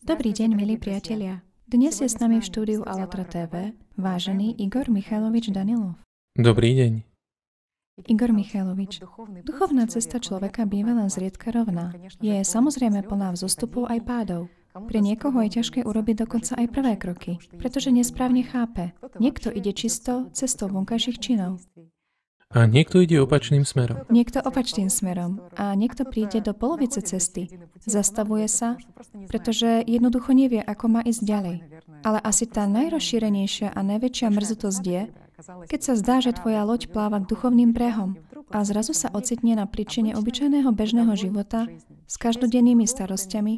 Dobrý deň, milí priatelia. Dnes je s nami v štúdiu Alatra TV vážený Igor Michalovič Danilov. Dobrý deň. Igor Michalovič, duchovná cesta človeka býva len zriedka rovná. Je samozrejme plná vzostupov aj pádov. Pre niekoho je ťažké urobiť dokonca aj prvé kroky, pretože nesprávne chápe. Niekto ide čisto cestou vonkajších činov. A niekto ide opačným smerom. Niekto opačným smerom. A niekto príde do polovice cesty. Zastavuje sa, pretože jednoducho nevie, ako má ísť ďalej. Ale asi tá najrozšírenejšia a najväčšia mrzutosť je, keď sa zdá, že tvoja loď pláva k duchovným brehom a zrazu sa ocitne na príčine obyčajného bežného života s každodennými starosťami,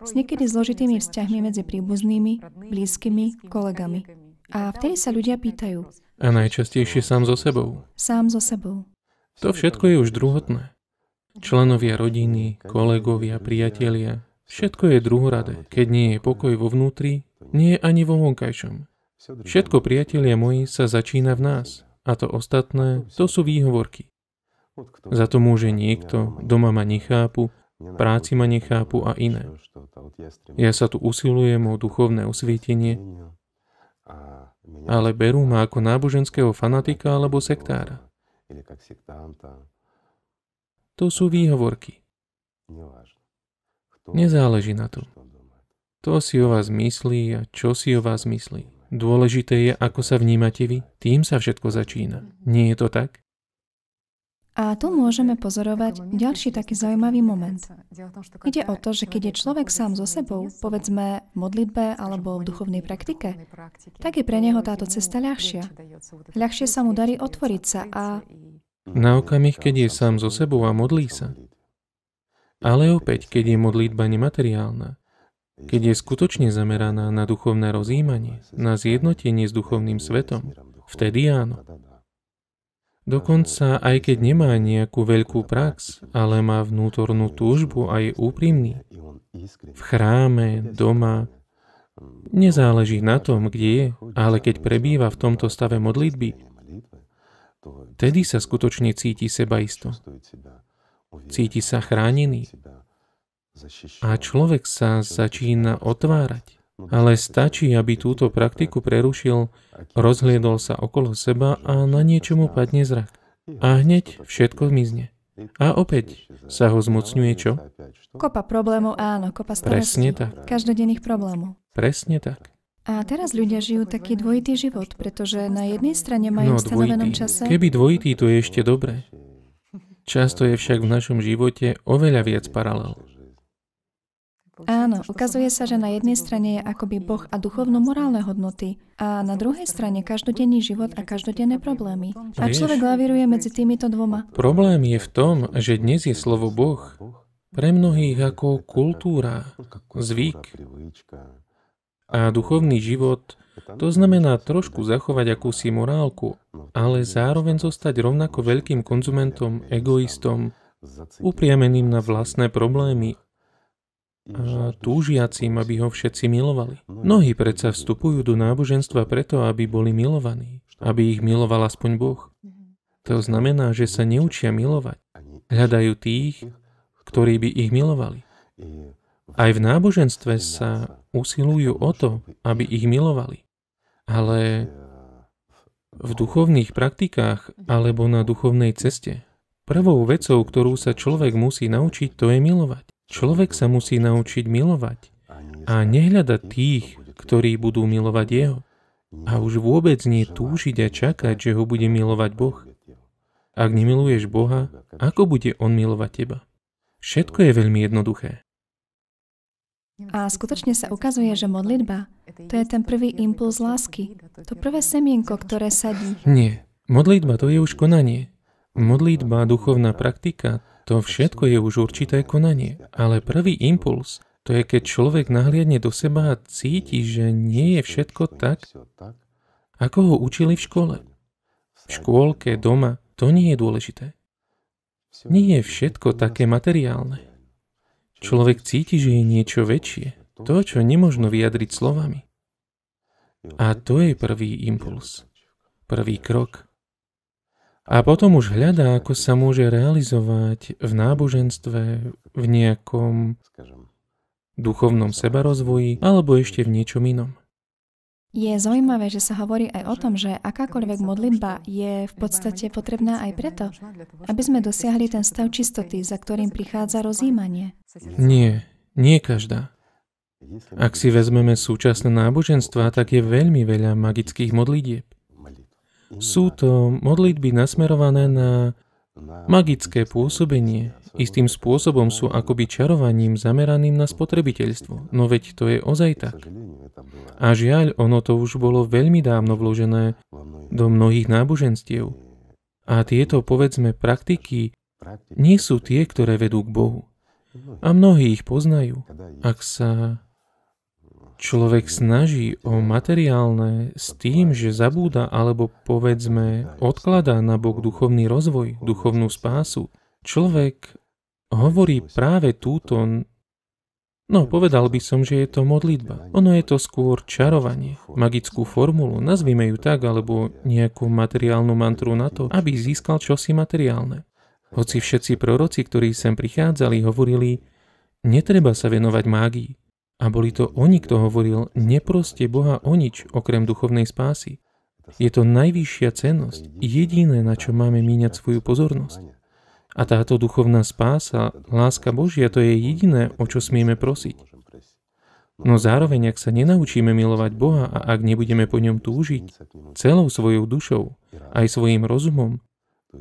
s niekedy zložitými vzťahmi medzi príbuznými, blízkymi, kolegami. A vtedy sa ľudia pýtajú, a najčastejšie sám so sebou. Sám so sebou. To všetko je už druhotné. Členovia rodiny, kolegovia, priatelia, všetko je druhoradé. Keď nie je pokoj vo vnútri, nie je ani vo vonkajšom. Všetko, priatelia moji, sa začína v nás. A to ostatné, to sú výhovorky. Za to môže niekto, doma ma nechápu, práci ma nechápu a iné. Ja sa tu usilujem o duchovné osvietenie ale berú ma ako náboženského fanatika alebo sektára. To sú výhovorky. Nezáleží na tom. To si o vás myslí a čo si o vás myslí. Dôležité je, ako sa vnímate vy. Tým sa všetko začína. Nie je to tak? A tu môžeme pozorovať ďalší taký zaujímavý moment. Ide o to, že keď je človek sám so sebou, povedzme v modlitbe alebo v duchovnej praktike, tak je pre neho táto cesta ľahšia. Ľahšie sa mu darí otvoriť sa a... Na okamih, keď je sám so sebou a modlí sa. Ale opäť, keď je modlitba nemateriálna, keď je skutočne zameraná na duchovné rozjímanie, na zjednotenie s duchovným svetom, vtedy áno. Dokonca aj keď nemá nejakú veľkú prax, ale má vnútornú túžbu a je úprimný. V chráme, doma, nezáleží na tom, kde je, ale keď prebýva v tomto stave modlitby, tedy sa skutočne cíti sebaisto. Cíti sa chránený. A človek sa začína otvárať. No, Ale stačí, aby túto praktiku prerušil, rozhliedol sa okolo seba a na niečomu padne zrak. A hneď všetko zmizne. A opäť sa ho zmocňuje čo? Kopa problémov, áno, kopa starostí. Presne tak. Každodenných problémov. Presne tak. A teraz ľudia žijú taký dvojitý život, pretože na jednej strane majú no, v stanovenom dvojitý. čase... Keby dvojitý, to je ešte dobré. Často je však v našom živote oveľa viac paralel. Áno, ukazuje sa, že na jednej strane je akoby Boh a duchovno-morálne hodnoty a na druhej strane každodenný život a každodenné problémy. A človek laviruje medzi týmito dvoma. Problém je v tom, že dnes je slovo Boh pre mnohých ako kultúra, zvyk a duchovný život to znamená trošku zachovať akúsi morálku, ale zároveň zostať rovnako veľkým konzumentom, egoistom, upriameným na vlastné problémy a túžiacím, aby ho všetci milovali. Mnohí no, no. predsa vstupujú do náboženstva preto, aby boli milovaní, aby ich miloval aspoň Boh. To znamená, že sa neučia milovať. Hľadajú tých, ktorí by ich milovali. Aj v náboženstve sa usilujú o to, aby ich milovali. Ale v duchovných praktikách alebo na duchovnej ceste prvou vecou, ktorú sa človek musí naučiť, to je milovať. Človek sa musí naučiť milovať a nehľadať tých, ktorí budú milovať jeho. A už vôbec nie túžiť a čakať, že ho bude milovať Boh. Ak nemiluješ Boha, ako bude On milovať teba? Všetko je veľmi jednoduché. A skutočne sa ukazuje, že modlitba to je ten prvý impuls lásky, to prvé semienko, ktoré sadí. Nie, modlitba to je už konanie. Modlitba, duchovná praktika, to všetko je už určité konanie, ale prvý impuls, to je keď človek nahliadne do seba a cíti, že nie je všetko tak, ako ho učili v škole. V škôlke, doma, to nie je dôležité. Nie je všetko také materiálne. Človek cíti, že je niečo väčšie, to, čo nemožno vyjadriť slovami. A to je prvý impuls, prvý krok. A potom už hľadá, ako sa môže realizovať v náboženstve, v nejakom duchovnom sebarozvoji alebo ešte v niečom inom. Je zaujímavé, že sa hovorí aj o tom, že akákoľvek modlitba je v podstate potrebná aj preto, aby sme dosiahli ten stav čistoty, za ktorým prichádza rozjímanie. Nie, nie každá. Ak si vezmeme súčasné náboženstva, tak je veľmi veľa magických modlitieb. Sú to modlitby nasmerované na magické pôsobenie. Istým spôsobom sú akoby čarovaním zameraným na spotrebiteľstvo. No veď to je ozaj tak. A žiaľ, ono to už bolo veľmi dávno vložené do mnohých náboženstiev. A tieto, povedzme, praktiky nie sú tie, ktoré vedú k Bohu. A mnohí ich poznajú. Ak sa človek snaží o materiálne s tým, že zabúda alebo povedzme odkladá na bok duchovný rozvoj, duchovnú spásu, človek hovorí práve túto, no povedal by som, že je to modlitba. Ono je to skôr čarovanie, magickú formulu, nazvime ju tak, alebo nejakú materiálnu mantru na to, aby získal čosi materiálne. Hoci všetci proroci, ktorí sem prichádzali, hovorili, netreba sa venovať mágii. A boli to oni, kto hovoril, neproste Boha o nič okrem duchovnej spásy. Je to najvyššia cennosť, jediné, na čo máme míňať svoju pozornosť. A táto duchovná spása, láska Božia, to je jediné, o čo smieme prosiť. No zároveň, ak sa nenaučíme milovať Boha a ak nebudeme po ňom túžiť celou svojou dušou, aj svojim rozumom,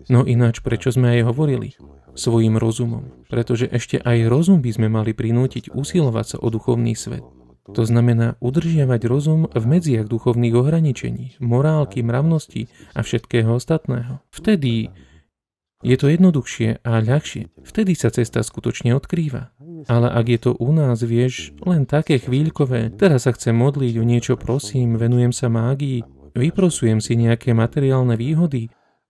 No ináč, prečo sme aj hovorili? Svojim rozumom. Pretože ešte aj rozum by sme mali prinútiť usilovať sa o duchovný svet. To znamená udržiavať rozum v medziach duchovných ohraničení, morálky, mravnosti a všetkého ostatného. Vtedy je to jednoduchšie a ľahšie. Vtedy sa cesta skutočne odkrýva. Ale ak je to u nás, vieš, len také chvíľkové, teraz sa chcem modliť, o niečo prosím, venujem sa mágii, vyprosujem si nejaké materiálne výhody,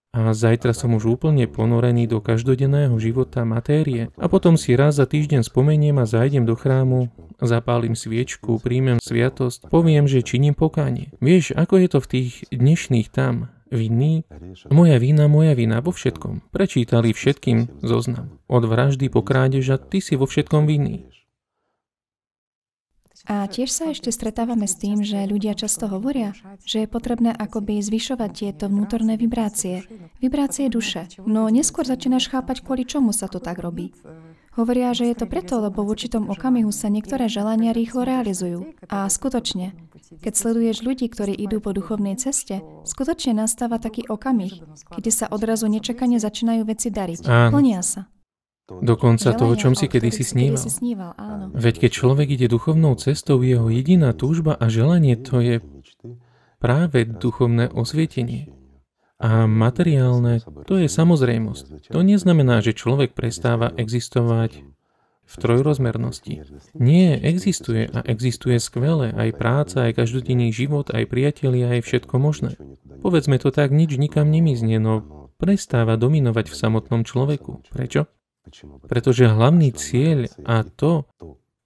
a zajtra som už úplne ponorený do každodenného života matérie a potom si raz za týždeň spomeniem a zajdem do chrámu, zapálim sviečku, príjmem sviatosť, poviem, že činím pokánie. Vieš, ako je to v tých dnešných tam, vinný? Moja vina, moja vina vo všetkom. Prečítali všetkým zoznam. Od vraždy po krádeža, ty si vo všetkom vinný. A tiež sa ešte stretávame s tým, že ľudia často hovoria, že je potrebné akoby zvyšovať tieto vnútorné vibrácie, vibrácie duše. No neskôr začínaš chápať, kvôli čomu sa to tak robí. Hovoria, že je to preto, lebo v určitom okamihu sa niektoré želania rýchlo realizujú. A skutočne, keď sleduješ ľudí, ktorí idú po duchovnej ceste, skutočne nastáva taký okamih, kedy sa odrazu nečakane začínajú veci dariť. Plnia sa. Dokonca toho, čom si kedysi sníval. Veď keď človek ide duchovnou cestou, jeho jediná túžba a želanie to je práve duchovné osvietenie. A materiálne, to je samozrejmosť. To neznamená, že človek prestáva existovať v trojrozmernosti. Nie, existuje a existuje skvele, aj práca, aj každodenný život, aj priatelia, aj všetko možné. Povedzme to tak, nič nikam nemizne, no prestáva dominovať v samotnom človeku. Prečo? Pretože hlavný cieľ a to,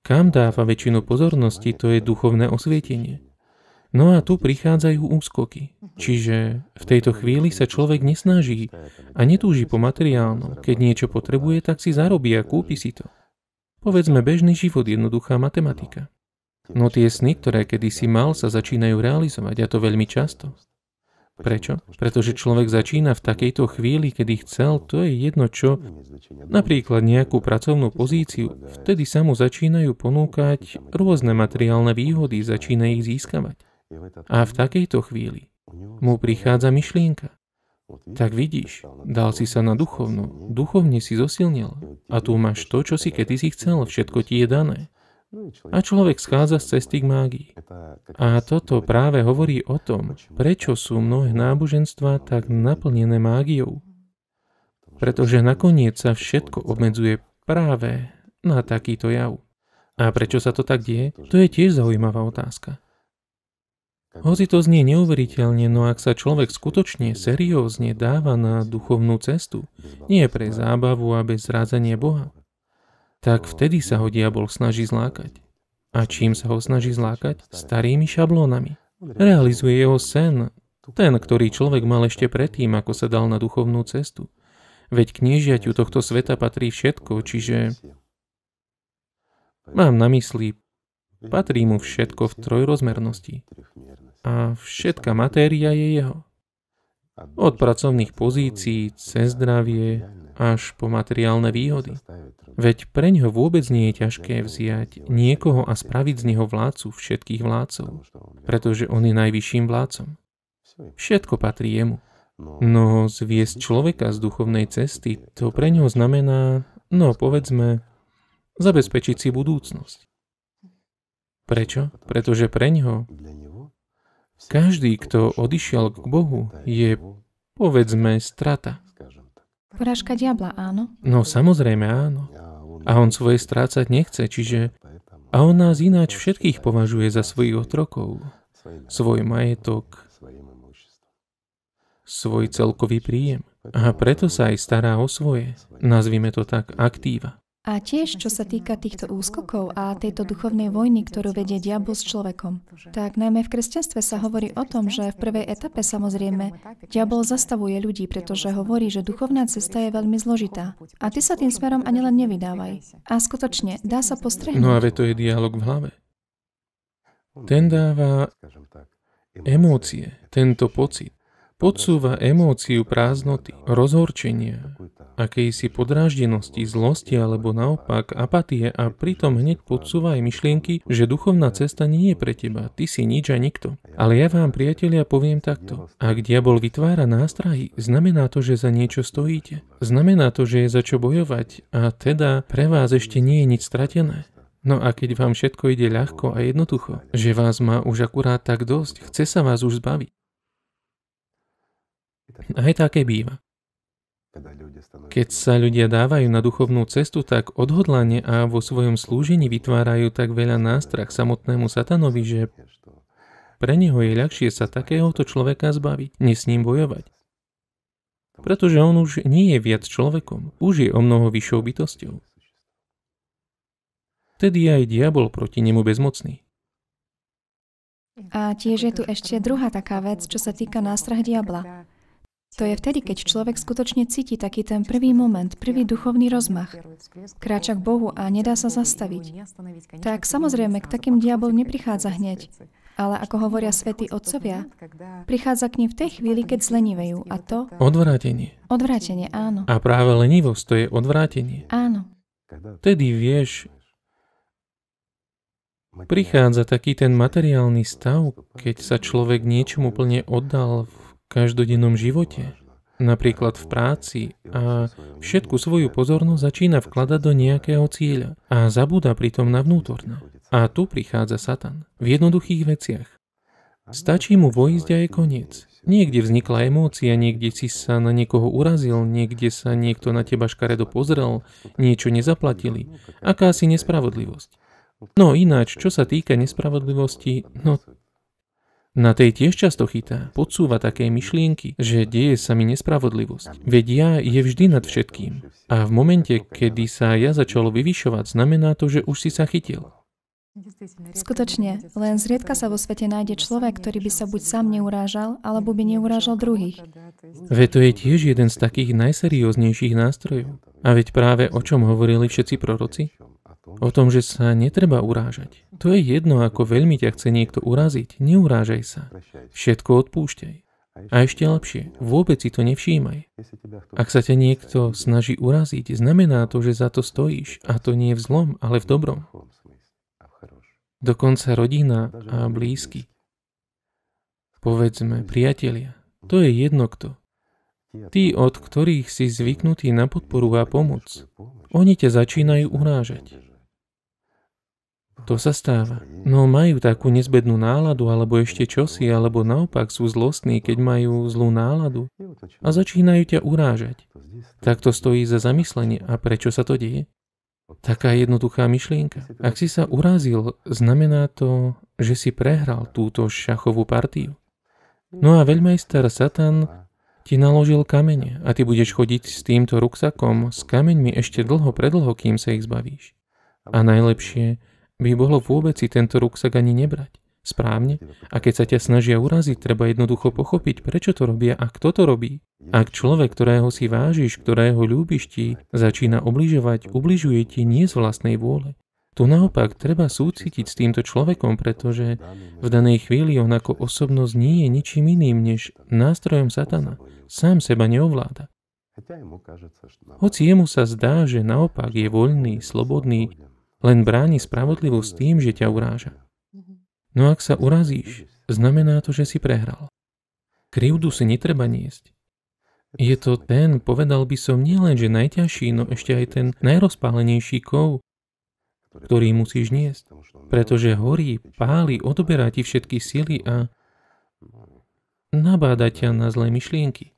kam dáva väčšinu pozornosti, to je duchovné osvietenie. No a tu prichádzajú úskoky. Čiže v tejto chvíli sa človek nesnaží a netúži po materiálnom. Keď niečo potrebuje, tak si zarobí a kúpi si to. Povedzme bežný život, jednoduchá matematika. No tie sny, ktoré kedysi mal, sa začínajú realizovať a to veľmi často. Prečo? Pretože človek začína v takejto chvíli, kedy chcel, to je jedno čo, napríklad nejakú pracovnú pozíciu, vtedy sa mu začínajú ponúkať rôzne materiálne výhody, začína ich získavať. A v takejto chvíli mu prichádza myšlienka. Tak vidíš, dal si sa na duchovnú, duchovne si zosilnil a tu máš to, čo si kedy si chcel, všetko ti je dané a človek schádza z cesty k mágii. A toto práve hovorí o tom, prečo sú mnohé náboženstva tak naplnené mágiou. Pretože nakoniec sa všetko obmedzuje práve na takýto jav. A prečo sa to tak deje? To je tiež zaujímavá otázka. Hoci to znie neuveriteľne, no ak sa človek skutočne seriózne dáva na duchovnú cestu, nie pre zábavu a bez zrádzania Boha, tak vtedy sa ho diabol snaží zlákať. A čím sa ho snaží zlákať? Starými šablónami. Realizuje jeho sen, ten, ktorý človek mal ešte predtým, ako sa dal na duchovnú cestu. Veď kniežiaťu tohto sveta patrí všetko, čiže... Mám na mysli, patrí mu všetko v trojrozmernosti. A všetka matéria je jeho. Od pracovných pozícií, cez zdravie, až po materiálne výhody. Veď pre ho vôbec nie je ťažké vziať niekoho a spraviť z neho vládcu všetkých vládcov, pretože on je najvyšším vládcom. Všetko patrí jemu. No zviesť človeka z duchovnej cesty, to pre ňo znamená, no povedzme, zabezpečiť si budúcnosť. Prečo? Pretože pre ňo každý, kto odišiel k Bohu, je, povedzme, strata. Porážka diabla, áno? No samozrejme áno. A on svoje strácať nechce, čiže... A on nás ináč všetkých považuje za svojich otrokov. Svoj majetok, svoj celkový príjem. A preto sa aj stará o svoje, nazvime to tak, aktíva. A tiež, čo sa týka týchto úskokov a tejto duchovnej vojny, ktorú vedie diabol s človekom, tak najmä v kresťanstve sa hovorí o tom, že v prvej etape samozrejme diabol zastavuje ľudí, pretože hovorí, že duchovná cesta je veľmi zložitá. A ty sa tým smerom ani len nevydávaj. A skutočne, dá sa postrehnúť. No a to je dialog v hlave. Ten dáva emócie, tento pocit podsúva emóciu prázdnoty, rozhorčenia, akejsi podráždenosti, zlosti alebo naopak apatie a pritom hneď podsúva aj myšlienky, že duchovná cesta nie je pre teba, ty si nič a nikto. Ale ja vám, priatelia, poviem takto. Ak diabol vytvára nástrahy, znamená to, že za niečo stojíte. Znamená to, že je za čo bojovať a teda pre vás ešte nie je nič stratené. No a keď vám všetko ide ľahko a jednoducho, že vás má už akurát tak dosť, chce sa vás už zbaviť, aj také býva. Keď sa ľudia dávajú na duchovnú cestu tak odhodlane a vo svojom slúžení vytvárajú tak veľa nástrah samotnému satanovi, že pre neho je ľahšie sa takéhoto človeka zbaviť, nie s ním bojovať. Pretože on už nie je viac človekom, už je o mnoho vyššou bytosťou. Vtedy aj diabol proti nemu bezmocný. A tiež je tu ešte druhá taká vec, čo sa týka nástrah diabla. To je vtedy, keď človek skutočne cíti taký ten prvý moment, prvý duchovný rozmach. Kráča k Bohu a nedá sa zastaviť. Tak samozrejme, k takým diabol neprichádza hneď. Ale ako hovoria svätí otcovia, prichádza k nim v tej chvíli, keď zlenivejú. A to... Odvrátenie. Odvrátenie, áno. A práve lenivosť, to je odvrátenie. Áno. Vtedy vieš, prichádza taký ten materiálny stav, keď sa človek niečomu plne oddal v každodennom živote, napríklad v práci a všetku svoju pozornosť začína vkladať do nejakého cieľa a zabúda pritom na vnútorné. A tu prichádza Satan. V jednoduchých veciach. Stačí mu vojsť a je koniec. Niekde vznikla emócia, niekde si sa na niekoho urazil, niekde sa niekto na teba škaredo pozrel, niečo nezaplatili. Akási nespravodlivosť. No ináč, čo sa týka nespravodlivosti, no na tej tiež často chytá, podsúva také myšlienky, že deje sa mi nespravodlivosť. Veď ja je vždy nad všetkým. A v momente, kedy sa ja začalo vyvyšovať, znamená to, že už si sa chytil. Skutočne, len zriedka sa vo svete nájde človek, ktorý by sa buď sám neurážal, alebo by neurážal druhých. Veď to je tiež jeden z takých najserióznejších nástrojov. A veď práve o čom hovorili všetci proroci? O tom, že sa netreba urážať. To je jedno, ako veľmi ťa chce niekto uraziť. Neurážaj sa. Všetko odpúšťaj. A ešte lepšie, vôbec si to nevšímaj. Ak sa ťa niekto snaží uraziť, znamená to, že za to stojíš. A to nie v zlom, ale v dobrom. Dokonca rodina a blízky. Povedzme, priatelia. To je jedno kto. Tí, od ktorých si zvyknutý na podporu a pomoc, oni ťa začínajú urážať. To sa stáva. No majú takú nezbednú náladu, alebo ešte čosi, alebo naopak sú zlostní, keď majú zlú náladu a začínajú ťa urážať. Tak to stojí za zamyslenie. A prečo sa to deje? Taká jednoduchá myšlienka. Ak si sa urazil, znamená to, že si prehral túto šachovú partiu. No a veľmajster Satan ti naložil kamene a ty budeš chodiť s týmto ruksakom s kameňmi ešte dlho predlho, kým sa ich zbavíš. A najlepšie, by bolo vôbec si tento ruksak ani nebrať. Správne? A keď sa ťa snažia uraziť, treba jednoducho pochopiť, prečo to robia a kto to robí. Ak človek, ktorého si vážiš, ktorého ľúbiš ti, začína obližovať, ubližuje ti nie z vlastnej vôle. Tu naopak treba súcitiť s týmto človekom, pretože v danej chvíli on ako osobnosť nie je ničím iným než nástrojom satana. Sám seba neovláda. Hoci jemu sa zdá, že naopak je voľný, slobodný, len bráni spravodlivosť tým, že ťa uráža. No ak sa urazíš, znamená to, že si prehral. Krivdu si netreba niesť. Je to ten, povedal by som, nielen, že najťažší, no ešte aj ten najrozpálenejší kov, ktorý musíš niesť, pretože horí, páli, odoberá ti všetky sily a nabáda ťa na zlé myšlienky.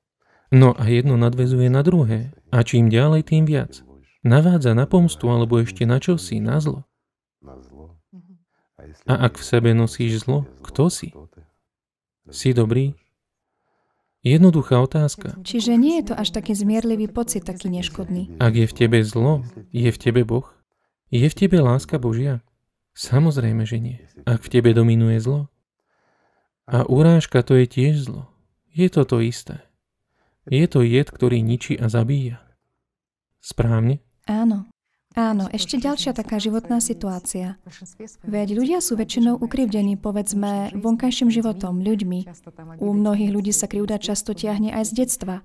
No a jedno nadvezuje na druhé a čím ďalej, tým viac navádza na pomstu alebo ešte na čosi, na zlo. Mhm. A ak v sebe nosíš zlo, kto si? Si dobrý? Jednoduchá otázka. Čiže nie je to až taký zmierlivý pocit, taký neškodný. Ak je v tebe zlo, je v tebe Boh? Je v tebe láska Božia? Samozrejme, že nie. Ak v tebe dominuje zlo. A urážka to je tiež zlo. Je to to isté. Je to jed, ktorý ničí a zabíja. Správne? Áno. Áno, ešte ďalšia taká životná situácia. Veď ľudia sú väčšinou ukrivdení, povedzme, vonkajším životom, ľuďmi. U mnohých ľudí sa krivda často tiahne aj z detstva.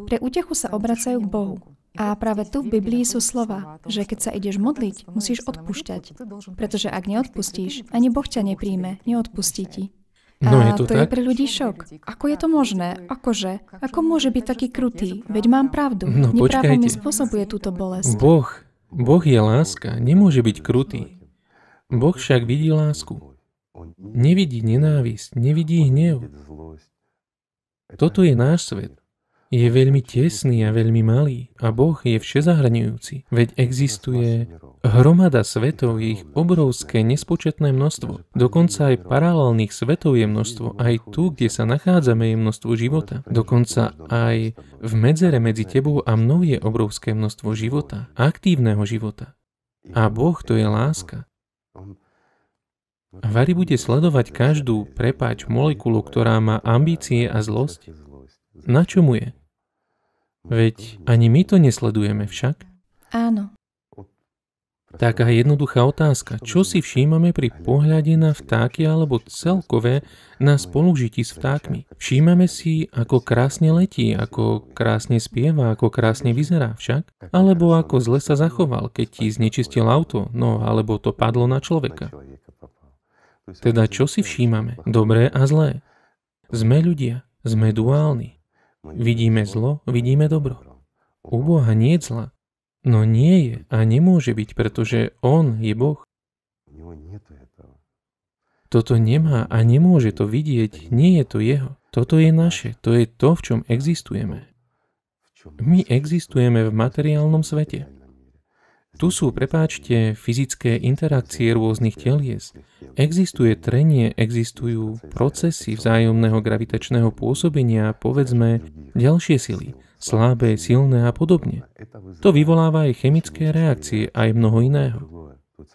Pre útechu sa obracajú k Bohu. A práve tu v Biblii sú slova, že keď sa ideš modliť, musíš odpúšťať. Pretože ak neodpustíš, ani Boh ťa nepríjme, neodpustí ti. No a je to, to tak? je pre ľudí šok. Ako je to možné? Akože? Ako môže byť taký krutý? Veď mám pravdu. No, Nepravo mi spôsobuje túto bolesť. Boh, Boh je láska, nemôže byť krutý. Boh však vidí lásku. Nevidí nenávisť, nevidí hnev. Toto je náš svet je veľmi tesný a veľmi malý a Boh je všezahrňujúci, veď existuje hromada svetov, je ich obrovské nespočetné množstvo. Dokonca aj paralelných svetov je množstvo, aj tu, kde sa nachádzame, je množstvo života. Dokonca aj v medzere medzi tebou a mnou je obrovské množstvo života, aktívneho života. A Boh to je láska. Vary bude sledovať každú, prepáč, molekulu, ktorá má ambície a zlosť. Na čo mu je? Veď ani my to nesledujeme však. Áno. Taká jednoduchá otázka. Čo si všímame pri pohľade na vtáky alebo celkové na spolužití s vtákmi? Všímame si, ako krásne letí, ako krásne spieva, ako krásne vyzerá však? Alebo ako zle sa zachoval, keď ti znečistil auto, no alebo to padlo na človeka? Teda čo si všímame? Dobré a zlé. Sme ľudia, sme duálni. Vidíme zlo, vidíme dobro. U Boha nie je zla, no nie je a nemôže byť, pretože On je Boh. Toto nemá a nemôže to vidieť, nie je to jeho. Toto je naše, to je to, v čom existujeme. My existujeme v materiálnom svete. Tu sú, prepáčte, fyzické interakcie rôznych telies. Existuje trenie, existujú procesy vzájomného gravitačného pôsobenia, povedzme, ďalšie sily, slabé, silné a podobne. To vyvoláva aj chemické reakcie, aj mnoho iného.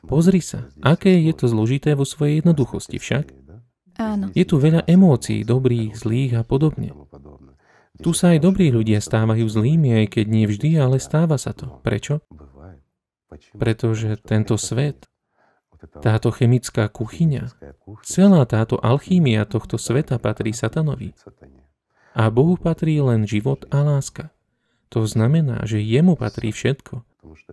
Pozri sa, aké je to zložité vo svojej jednoduchosti však? Áno. Je tu veľa emócií, dobrých, zlých a podobne. Tu sa aj dobrí ľudia stávajú zlými, aj keď nie vždy, ale stáva sa to. Prečo? Pretože tento svet, táto chemická kuchyňa, celá táto alchímia tohto sveta patrí satanovi. A Bohu patrí len život a láska. To znamená, že jemu patrí všetko.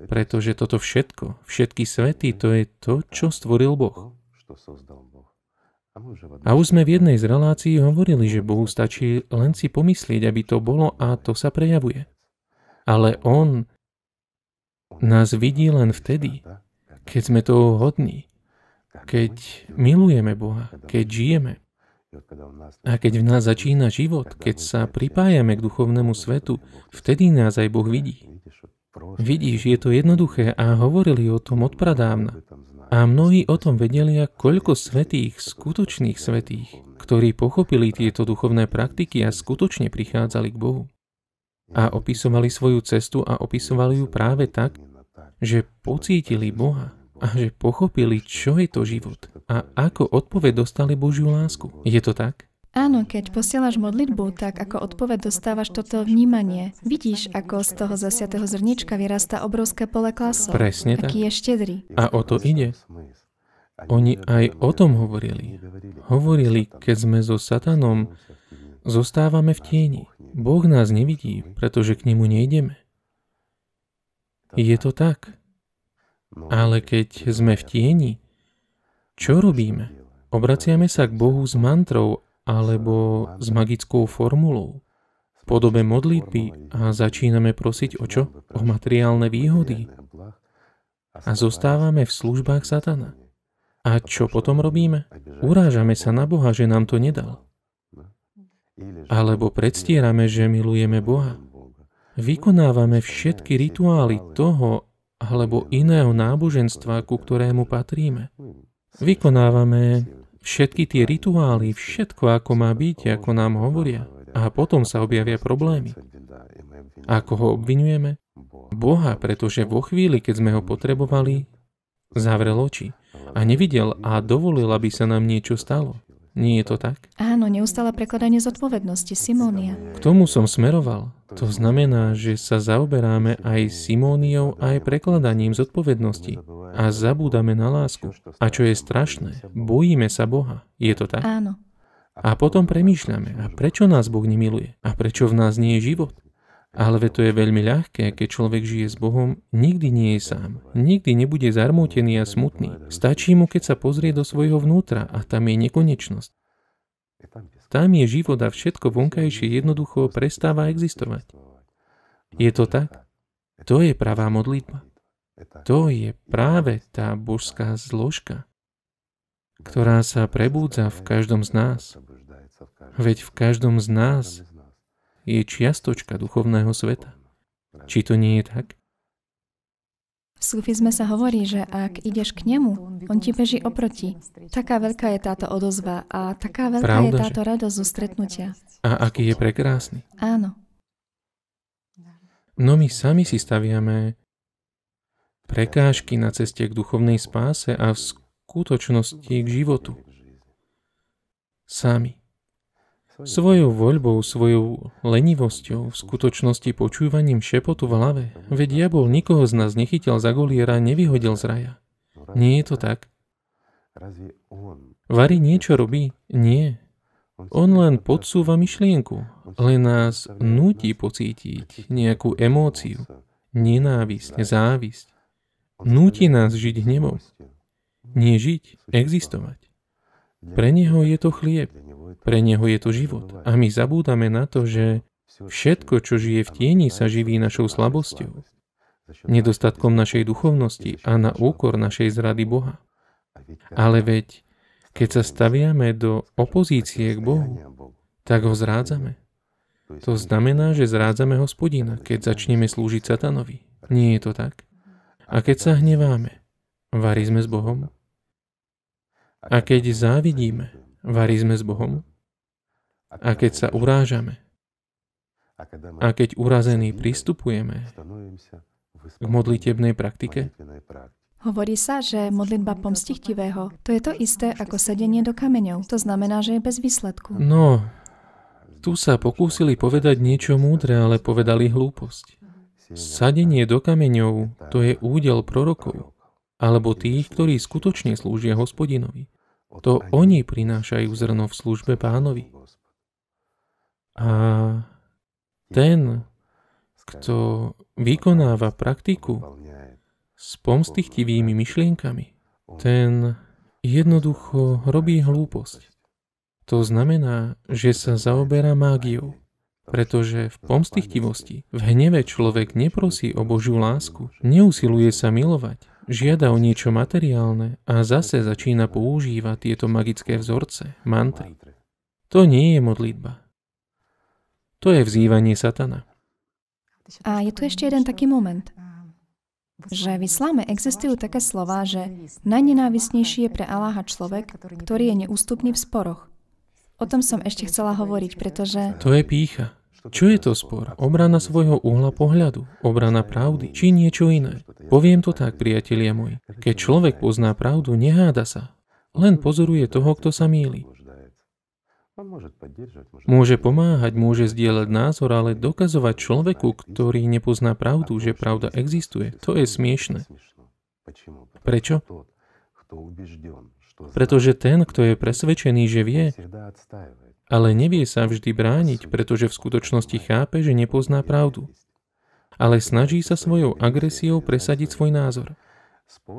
Pretože toto všetko, všetky svety, to je to, čo stvoril Boh. A už sme v jednej z relácií hovorili, že Bohu stačí len si pomyslieť, aby to bolo a to sa prejavuje. Ale On nás vidí len vtedy, keď sme toho hodní, keď milujeme Boha, keď žijeme. A keď v nás začína život, keď sa pripájame k duchovnému svetu, vtedy nás aj Boh vidí. Vidíš, je to jednoduché a hovorili o tom odpradávna. A mnohí o tom vedeli, koľko svetých, skutočných svetých, ktorí pochopili tieto duchovné praktiky a skutočne prichádzali k Bohu a opisovali svoju cestu a opisovali ju práve tak, že pocítili Boha a že pochopili, čo je to život a ako odpoveď dostali Božiu lásku. Je to tak? Áno, keď posielaš modlitbu, tak ako odpoveď dostávaš toto vnímanie. Vidíš, ako z toho zasiatého zrnička vyrastá obrovské pole klasov. Presne tak. Aký je štedrý. A o to ide. Oni aj o tom hovorili. Hovorili, keď sme so satanom, zostávame v tieni. Boh nás nevidí, pretože k nemu nejdeme. Je to tak. Ale keď sme v tieni, čo robíme? Obraciame sa k Bohu s mantrou alebo s magickou formulou v podobe modlitby a začíname prosiť o čo? O materiálne výhody. A zostávame v službách satana. A čo potom robíme? Urážame sa na Boha, že nám to nedal. Alebo predstierame, že milujeme Boha. Vykonávame všetky rituály toho alebo iného náboženstva, ku ktorému patríme. Vykonávame všetky tie rituály, všetko ako má byť, ako nám hovoria. A potom sa objavia problémy. Ako ho obvinujeme? Boha, pretože vo chvíli, keď sme ho potrebovali, zavrel oči a nevidel a dovolil, aby sa nám niečo stalo. Nie je to tak? Áno, neustále prekladanie zodpovednosti, Simónia. K tomu som smeroval. To znamená, že sa zaoberáme aj Simóniou, aj prekladaním zodpovednosti. A zabúdame na lásku. A čo je strašné, bojíme sa Boha. Je to tak? Áno. A potom premýšľame, a prečo nás Boh nemiluje? A prečo v nás nie je život? Ale to je veľmi ľahké, keď človek žije s Bohom, nikdy nie je sám. Nikdy nebude zarmútený a smutný. Stačí mu, keď sa pozrie do svojho vnútra a tam je nekonečnosť. Tam je život a všetko vonkajšie jednoducho prestáva existovať. Je to tak? To je pravá modlitba. To je práve tá božská zložka, ktorá sa prebúdza v každom z nás. Veď v každom z nás je čiastočka duchovného sveta. Či to nie je tak? V sufizme sa hovorí, že ak ideš k nemu, on ti beží oproti. Taká veľká je táto odozva a taká veľká Pravda, je táto že? radosť zo stretnutia. A aký je prekrásny. Áno. No my sami si staviame prekážky na ceste k duchovnej spáse a v skutočnosti k životu. Sami. Svojou voľbou, svojou lenivosťou, v skutočnosti počúvaním šepotu v hlave, veď diabol nikoho z nás nechytil za goliera, nevyhodil z raja. Nie je to tak. Vary niečo robí? Nie. On len podsúva myšlienku, len nás nutí pocítiť nejakú emóciu, nenávisť, závisť. Núti nás žiť hnevom. Nie žiť, existovať. Pre neho je to chlieb, pre neho je to život. A my zabúdame na to, že všetko, čo žije v tieni, sa živí našou slabosťou, nedostatkom našej duchovnosti a na úkor našej zrady Boha. Ale veď, keď sa staviame do opozície k Bohu, tak ho zrádzame. To znamená, že zrádzame hospodina, keď začneme slúžiť satanovi. Nie je to tak? A keď sa hneváme, varí sme s Bohom? A keď závidíme, Varí sme s Bohom. A keď sa urážame, a keď urazený pristupujeme k modlitebnej praktike, Hovorí sa, že modlitba pomstichtivého to je to isté ako sedenie do kameňov. To znamená, že je bez výsledku. No, tu sa pokúsili povedať niečo múdre, ale povedali hlúposť. Sadenie do kameňov to je údel prorokov, alebo tých, ktorí skutočne slúžia hospodinovi. To oni prinášajú zrno v službe pánovi. A ten, kto vykonáva praktiku s pomstichtivými myšlienkami, ten jednoducho robí hlúposť. To znamená, že sa zaoberá mágiou, pretože v pomstichtivosti, v hneve človek neprosí o Božiu lásku, neusiluje sa milovať, Žiada o niečo materiálne a zase začína používať tieto magické vzorce, mantry. To nie je modlitba. To je vzývanie satana. A je tu ešte jeden taký moment, že v islame existujú také slova, že najnenávisnejší je pre Aláha človek, ktorý je neústupný v sporoch. O tom som ešte chcela hovoriť, pretože... To je pícha. Čo je to spor? Obrana svojho uhla pohľadu, obrana pravdy, či niečo iné. Poviem to tak, priatelia moji. Keď človek pozná pravdu, neháda sa. Len pozoruje toho, kto sa míli. Môže pomáhať, môže zdieľať názor, ale dokazovať človeku, ktorý nepozná pravdu, že pravda existuje, to je smiešne. Prečo? Pretože ten, kto je presvedčený, že vie, ale nevie sa vždy brániť, pretože v skutočnosti chápe, že nepozná pravdu. Ale snaží sa svojou agresiou presadiť svoj názor.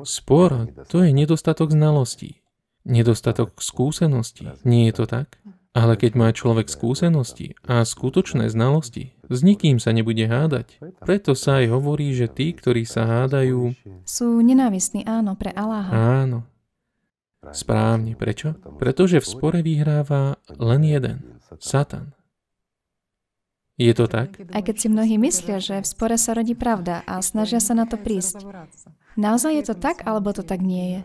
Spor, to je nedostatok znalostí, nedostatok skúseností. Nie je to tak? Ale keď má človek skúsenosti a skutočné znalosti, s nikým sa nebude hádať. Preto sa aj hovorí, že tí, ktorí sa hádajú... Sú nenávistní, áno, pre Aláha. Áno, Správne. Prečo? Pretože v spore vyhráva len jeden. Satan. Je to tak? Aj keď si mnohí myslia, že v spore sa rodí pravda a snažia sa na to prísť. Naozaj je to tak, alebo to tak nie je?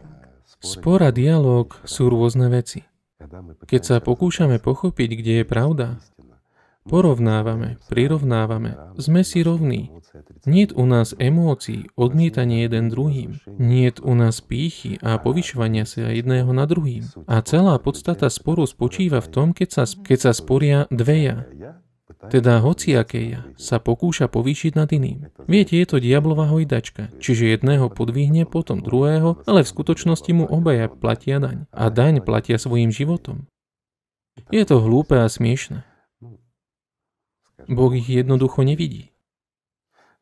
Spor a dialog sú rôzne veci. Keď sa pokúšame pochopiť, kde je pravda, Porovnávame, prirovnávame, sme si rovní. Niet u nás emócií, odmietanie jeden druhým. Niet u nás pýchy a povyšovania sa jedného na druhým. A celá podstata sporu spočíva v tom, keď sa, keď sa sporia dve ja. Teda hociaké ja sa pokúša povýšiť nad iným. Viete, je to diablová hojdačka, čiže jedného podvihne, potom druhého, ale v skutočnosti mu obaja platia daň. A daň platia svojim životom. Je to hlúpe a smiešne. Boh ich jednoducho nevidí.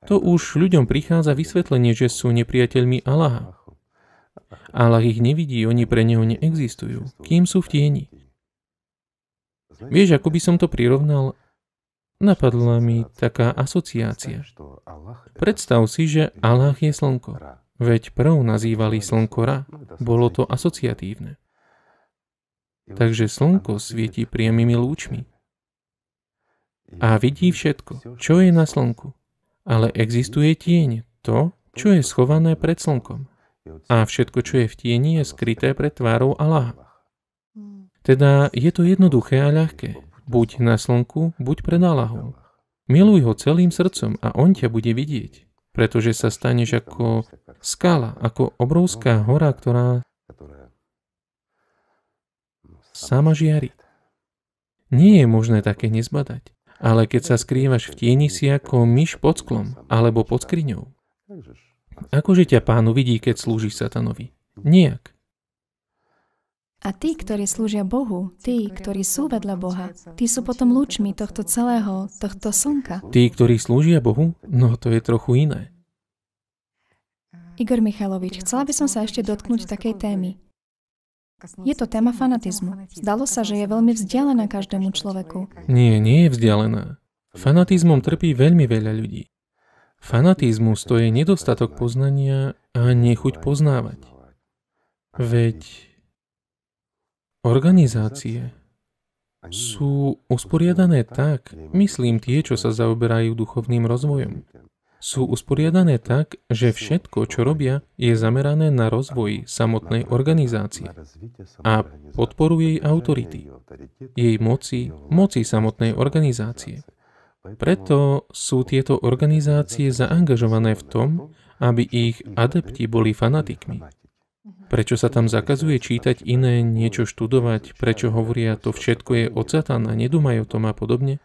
To už ľuďom prichádza vysvetlenie, že sú nepriateľmi Allaha. Allah ich nevidí, oni pre neho neexistujú, kým sú v tieni. Vieš, ako by som to prirovnal? Napadla mi taká asociácia. Predstav si, že Allah je slnko. Veď prv nazývali slnko Ra. Bolo to asociatívne. Takže slnko svieti priamými lúčmi a vidí všetko, čo je na slnku. Ale existuje tieň, to, čo je schované pred slnkom. A všetko, čo je v tieni, je skryté pred tvárou Allaha. Teda je to jednoduché a ľahké. Buď na slnku, buď pred Allahom. Miluj ho celým srdcom a on ťa bude vidieť, pretože sa staneš ako skala, ako obrovská hora, ktorá sama žiari. Nie je možné také nezbadať. Ale keď sa skrývaš v tieni, si ako myš pod sklom alebo pod skriňou. Akože ťa pán uvidí, keď slúžiš satanovi? Nijak. A tí, ktorí slúžia Bohu, tí, ktorí sú vedľa Boha, tí sú potom lúčmi tohto celého, tohto slnka. Tí, ktorí slúžia Bohu, no to je trochu iné. Igor Michalovič, chcela by som sa ešte dotknúť takej témy. Je to téma fanatizmu. Zdalo sa, že je veľmi vzdialená každému človeku. Nie, nie je vzdialená. Fanatizmom trpí veľmi veľa ľudí. Fanatizmus to je nedostatok poznania a nechuť poznávať. Veď organizácie sú usporiadané tak, myslím tie, čo sa zaoberajú duchovným rozvojom, sú usporiadané tak, že všetko, čo robia, je zamerané na rozvoj samotnej organizácie a podporu jej autority, jej moci, moci samotnej organizácie. Preto sú tieto organizácie zaangažované v tom, aby ich adepti boli fanatikmi. Prečo sa tam zakazuje čítať iné, niečo študovať, prečo hovoria to všetko je od satana, nedúmaj o tom a podobne?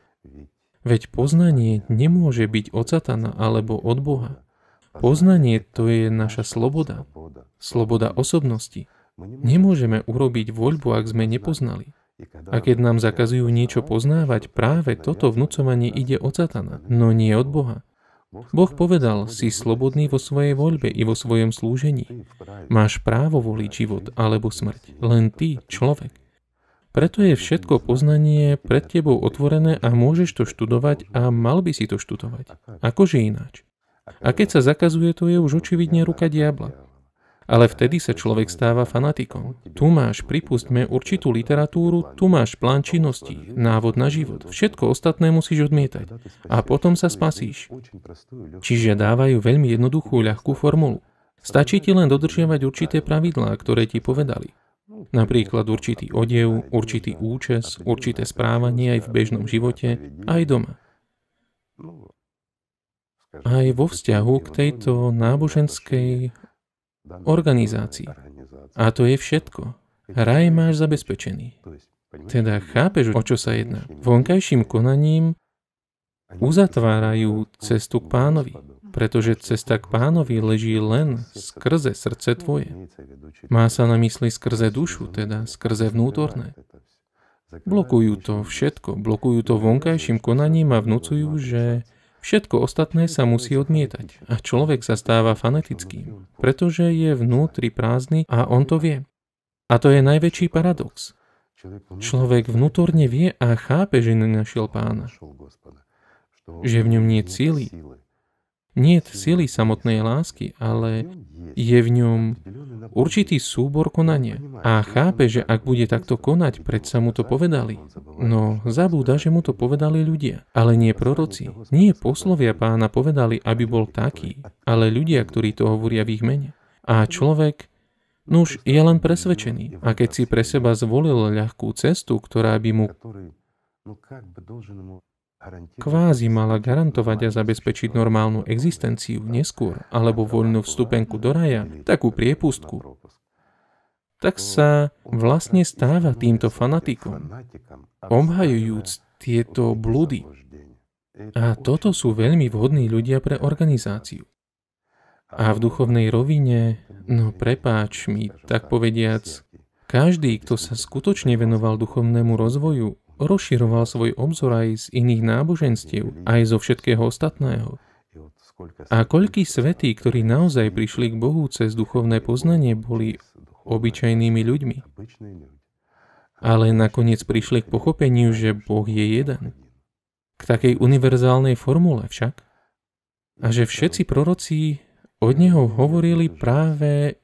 Veď poznanie nemôže byť od satana alebo od Boha. Poznanie to je naša sloboda. Sloboda osobnosti. Nemôžeme urobiť voľbu, ak sme nepoznali. A keď nám zakazujú niečo poznávať, práve toto vnúcovanie ide od satana, no nie od Boha. Boh povedal, si slobodný vo svojej voľbe i vo svojom slúžení. Máš právo voliť život alebo smrť. Len ty, človek. Preto je všetko poznanie pred tebou otvorené a môžeš to študovať a mal by si to študovať. Akože ináč. A keď sa zakazuje, to je už očividne ruka diabla. Ale vtedy sa človek stáva fanatikom. Tu máš, pripustme, určitú literatúru, tu máš plán činností, návod na život. Všetko ostatné musíš odmietať. A potom sa spasíš. Čiže dávajú veľmi jednoduchú, ľahkú formulu. Stačí ti len dodržiavať určité pravidlá, ktoré ti povedali. Napríklad určitý odev, určitý účes, určité správanie aj v bežnom živote, aj doma. Aj vo vzťahu k tejto náboženskej organizácii. A to je všetko. Raj máš zabezpečený. Teda chápeš, o čo sa jedná. Vonkajším konaním uzatvárajú cestu k pánovi pretože cesta k pánovi leží len skrze srdce tvoje. Má sa na mysli skrze dušu, teda skrze vnútorné. Blokujú to všetko, blokujú to vonkajším konaním a vnúcujú, že všetko ostatné sa musí odmietať a človek sa stáva fanatickým, pretože je vnútri prázdny a on to vie. A to je najväčší paradox. Človek vnútorne vie a chápe, že nenašiel pána, že v ňom nie je nie je sily samotnej lásky, ale je v ňom určitý súbor konania. A chápe, že ak bude takto konať, predsa mu to povedali. No, zabúda, že mu to povedali ľudia, ale nie proroci. Nie poslovia pána povedali, aby bol taký, ale ľudia, ktorí to hovoria v ich mene. A človek, nuž, je len presvedčený. A keď si pre seba zvolil ľahkú cestu, ktorá by mu kvázi mala garantovať a zabezpečiť normálnu existenciu neskôr, alebo voľnú vstupenku do raja, takú priepustku, tak sa vlastne stáva týmto fanatikom, obhajujúc tieto blúdy. A toto sú veľmi vhodní ľudia pre organizáciu. A v duchovnej rovine, no prepáč mi, tak povediac, každý, kto sa skutočne venoval duchovnému rozvoju, rozširoval svoj obzor aj z iných náboženstiev, aj zo všetkého ostatného. A koľkí svetí, ktorí naozaj prišli k Bohu cez duchovné poznanie, boli obyčajnými ľuďmi. Ale nakoniec prišli k pochopeniu, že Boh je jeden. K takej univerzálnej formule však. A že všetci proroci od Neho hovorili práve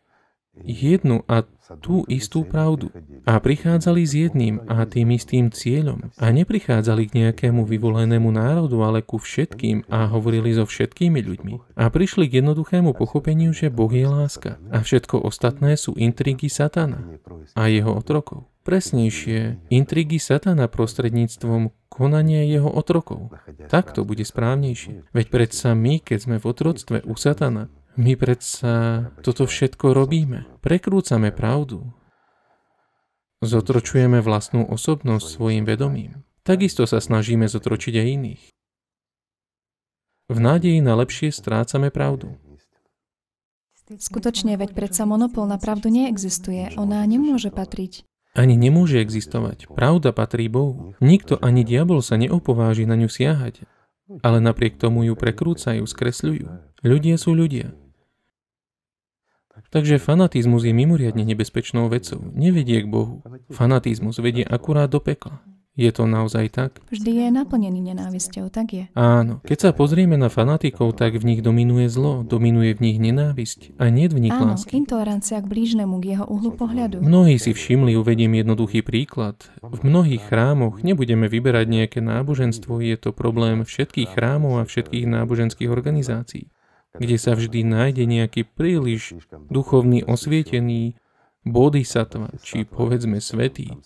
Mm-hmm. jednu a tú istú pravdu a prichádzali s jedným a tým istým cieľom a neprichádzali k nejakému vyvolenému národu, ale ku všetkým a hovorili so všetkými ľuďmi a prišli k jednoduchému pochopeniu, že Boh je láska a všetko ostatné sú intrigy satana a jeho otrokov. Presnejšie, intrigy satana prostredníctvom konania jeho otrokov. Tak to bude správnejšie. Veď predsa my, keď sme v otroctve u satana, my predsa toto všetko robíme. Prekrúcame pravdu. Zotročujeme vlastnú osobnosť svojim vedomím. Takisto sa snažíme zotročiť aj iných. V nádeji na lepšie strácame pravdu. Skutočne, veď predsa monopol na pravdu neexistuje. Ona nemôže patriť. Ani nemôže existovať. Pravda patrí Bohu. Nikto, ani diabol sa neopováži na ňu siahať ale napriek tomu ju prekrúcajú, skresľujú. Ľudia sú ľudia. Takže fanatizmus je mimoriadne nebezpečnou vecou. Nevedie k Bohu. Fanatizmus vedie akurát do pekla. Je to naozaj tak? Vždy je naplnený nenávisťou, tak je. Áno. Keď sa pozrieme na fanatikov, tak v nich dominuje zlo, dominuje v nich nenávisť a nie v nich Áno, lásky. intolerancia k blížnemu, k jeho uhlu pohľadu. Mnohí si všimli, uvediem jednoduchý príklad. V mnohých chrámoch nebudeme vyberať nejaké náboženstvo, je to problém všetkých chrámov a všetkých náboženských organizácií kde sa vždy nájde nejaký príliš duchovný osvietený bodhisattva, či povedzme svetý,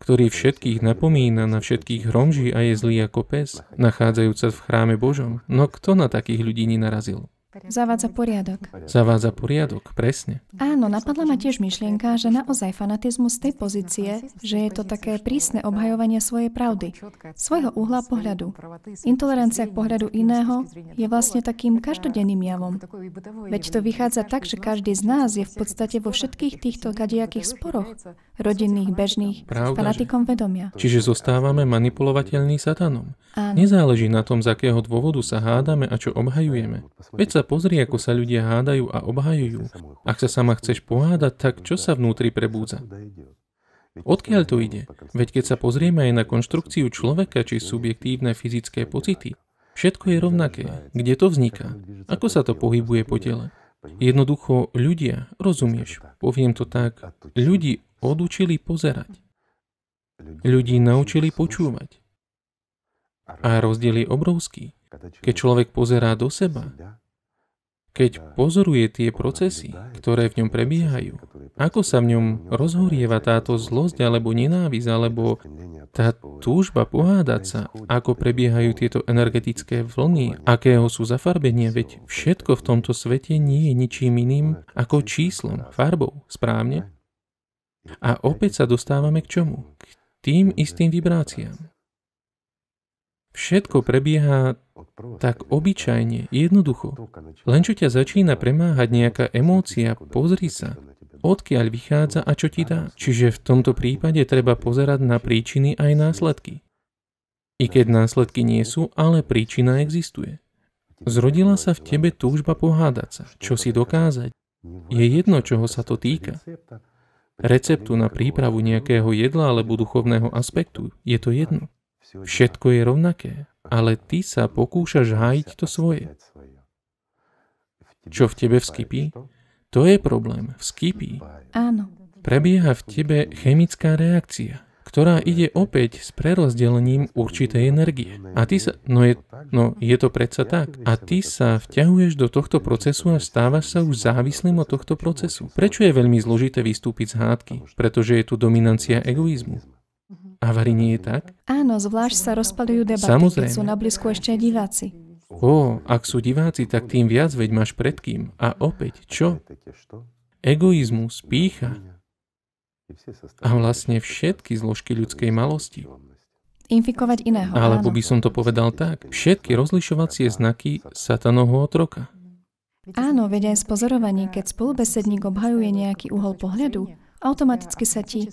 ktorý všetkých napomína na všetkých hromží a je zlý ako pes, nachádzajúca v chráme Božom. No kto na takých ľudí nenarazil? Zavádza poriadok. Zavádza poriadok, presne. Áno, napadla ma tiež myšlienka, že naozaj fanatizmus z tej pozície, že je to také prísne obhajovanie svojej pravdy, svojho uhla pohľadu. Intolerancia k pohľadu iného je vlastne takým každodenným javom. Veď to vychádza tak, že každý z nás je v podstate vo všetkých týchto kadejakých sporoch, rodinných, bežných, Pravda, fanatikom vedomia. Čiže zostávame manipulovateľní satanom. Áno. Nezáleží na tom, z akého dôvodu sa hádame a čo obhajujeme. Veď sa sa pozri, ako sa ľudia hádajú a obhajujú, ak sa sama chceš pohádať, tak čo sa vnútri prebúdza? Odkiaľ to ide? Veď keď sa pozrieme aj na konštrukciu človeka či subjektívne fyzické pocity, všetko je rovnaké. Kde to vzniká? Ako sa to pohybuje po tele? Jednoducho ľudia, rozumieš, poviem to tak, ľudí odučili pozerať. Ľudí naučili počúvať. A rozdiel je obrovský. Keď človek pozerá do seba, keď pozoruje tie procesy, ktoré v ňom prebiehajú, ako sa v ňom rozhorieva táto zlosť alebo nenávisť, alebo tá túžba pohádať sa, ako prebiehajú tieto energetické vlny, akého sú zafarbenie, veď všetko v tomto svete nie je ničím iným ako číslom, farbou, správne? A opäť sa dostávame k čomu? K tým istým vibráciám. Všetko prebieha tak obyčajne, jednoducho, len čo ťa začína premáhať nejaká emócia, pozri sa, odkiaľ vychádza a čo ti dá. Čiže v tomto prípade treba pozerať na príčiny aj následky. I keď následky nie sú, ale príčina existuje. Zrodila sa v tebe túžba pohádať sa, čo si dokázať. Je jedno, čoho sa to týka. Receptu na prípravu nejakého jedla alebo duchovného aspektu, je to jedno. Všetko je rovnaké, ale ty sa pokúšaš hájiť to svoje. Čo v tebe vskypí? To je problém, vskypí. Áno. Prebieha v tebe chemická reakcia, ktorá ide opäť s prerozdelením určitej energie. A ty sa, no je, no je to predsa tak. A ty sa vťahuješ do tohto procesu a stávaš sa už závislým od tohto procesu. Prečo je veľmi zložité vystúpiť z hádky? Pretože je tu dominancia egoizmu avarii nie je tak? Áno, zvlášť sa rozpadujú debaty, Samozrejme. keď sú na blízku ešte diváci. Ó, ak sú diváci, tak tým viac veď máš pred kým. A opäť, čo? Egoizmus, pícha a vlastne všetky zložky ľudskej malosti. Infikovať iného. Alebo by som to povedal tak, všetky rozlišovacie znaky satanovho otroka. Áno, vedia aj z pozorovaní, keď spolubesedník obhajuje nejaký uhol pohľadu, automaticky sa ti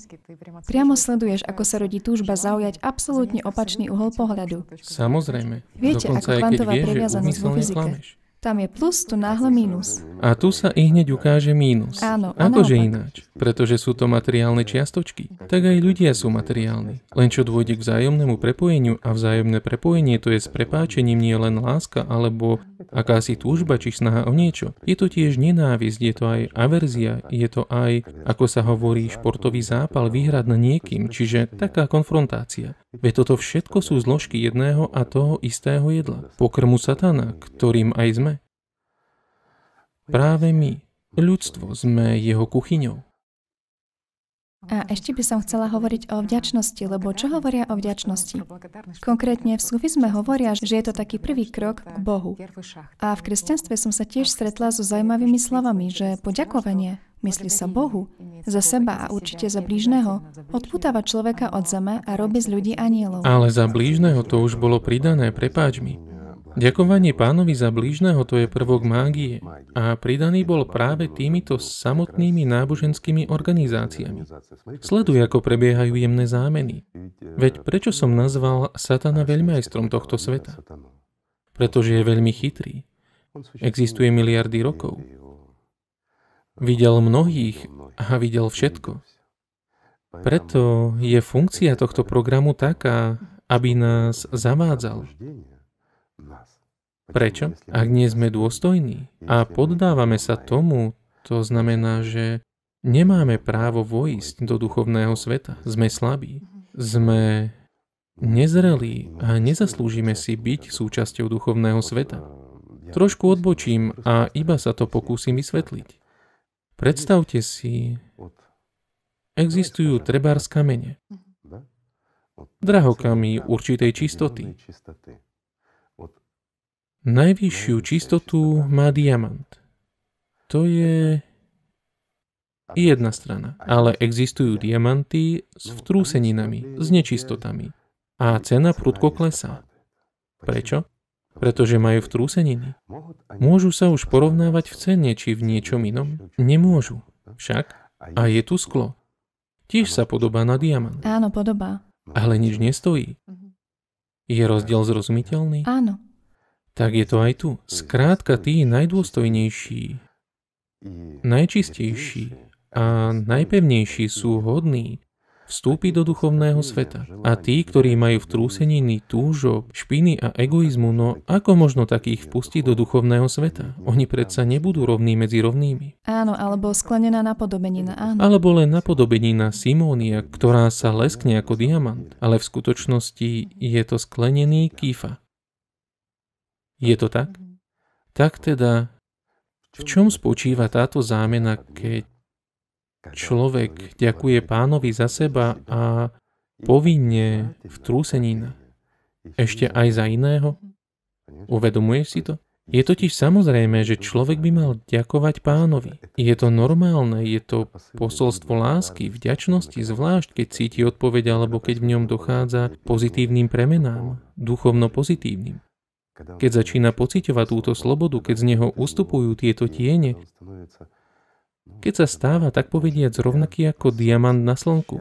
priamo sleduješ, ako sa rodí túžba zaujať absolútne opačný uhol pohľadu. Samozrejme. Viete, Dokonca, ako kvantová vieš, previazanosť vo fyzike. Klameš. Tam je plus, tu náhle mínus. A tu sa i hneď ukáže mínus. Áno, Akože ináč? Pretože sú to materiálne čiastočky. Tak aj ľudia sú materiálni. Len čo dôjde k vzájomnému prepojeniu a vzájomné prepojenie to je s prepáčením nie len láska alebo akási túžba či snaha o niečo. Je to tiež nenávisť, je to aj averzia, je to aj, ako sa hovorí, športový zápal výhrad na niekým, čiže taká konfrontácia. Veď toto všetko sú zložky jedného a toho istého jedla, pokrmu satana, ktorým aj sme. Práve my, ľudstvo, sme jeho kuchyňou. A ešte by som chcela hovoriť o vďačnosti, lebo čo hovoria o vďačnosti? Konkrétne v sufizme hovoria, že je to taký prvý krok k Bohu. A v kresťanstve som sa tiež stretla so zaujímavými slovami, že poďakovanie myslí sa Bohu, za seba a určite za blížneho, odputáva človeka od zeme a robí z ľudí anielov. Ale za blížneho to už bolo pridané, prepáč mi. Ďakovanie pánovi za blížneho to je prvok mágie a pridaný bol práve týmito samotnými náboženskými organizáciami. Sleduj, ako prebiehajú jemné zámeny. Veď prečo som nazval Satana veľmajstrom tohto sveta? Pretože je veľmi chytrý. Existuje miliardy rokov. Videl mnohých a videl všetko. Preto je funkcia tohto programu taká, aby nás zavádzal, Prečo? Ak nie sme dôstojní a poddávame sa tomu, to znamená, že nemáme právo vojsť do duchovného sveta. Sme slabí. Sme nezrelí a nezaslúžime si byť súčasťou duchovného sveta. Trošku odbočím a iba sa to pokúsim vysvetliť. Predstavte si, existujú trebárs kamene, drahokami určitej čistoty. Najvyššiu čistotu má diamant. To je jedna strana, ale existujú diamanty s vtrúseninami, s nečistotami a cena prudko klesá. Prečo? Pretože majú vtrúseniny. Môžu sa už porovnávať v cene či v niečom inom? Nemôžu. Však. A je tu sklo. Tiež sa podobá na diamant. Áno, podobá. Ale nič nestojí. Je rozdiel zrozumiteľný? Áno tak je to aj tu. Skrátka, tí mm. najdôstojnejší, mm. najčistejší a najpevnejší sú hodní vstúpiť do duchovného sveta. A tí, ktorí majú v trúseniny túžob, špiny a egoizmu, no ako možno takých vpustiť do duchovného sveta? Oni predsa nebudú rovní medzi rovnými. Áno, alebo sklenená napodobenina, áno. Alebo len napodobenina Simónia, ktorá sa leskne ako diamant, ale v skutočnosti je to sklenený kýfa. Je to tak? Mhm. Tak teda, v čom spočíva táto zámena, keď človek ďakuje pánovi za seba a povinne v trúsenina ešte aj za iného? Uvedomuješ si to? Je totiž samozrejme, že človek by mal ďakovať pánovi. Je to normálne, je to posolstvo lásky, vďačnosti, zvlášť keď cíti odpoveď alebo keď v ňom dochádza pozitívnym premenám, duchovno pozitívnym. Keď začína pocitovať túto slobodu, keď z neho ustupujú tieto tiene, keď sa stáva, tak povediať, rovnaký ako diamant na slnku.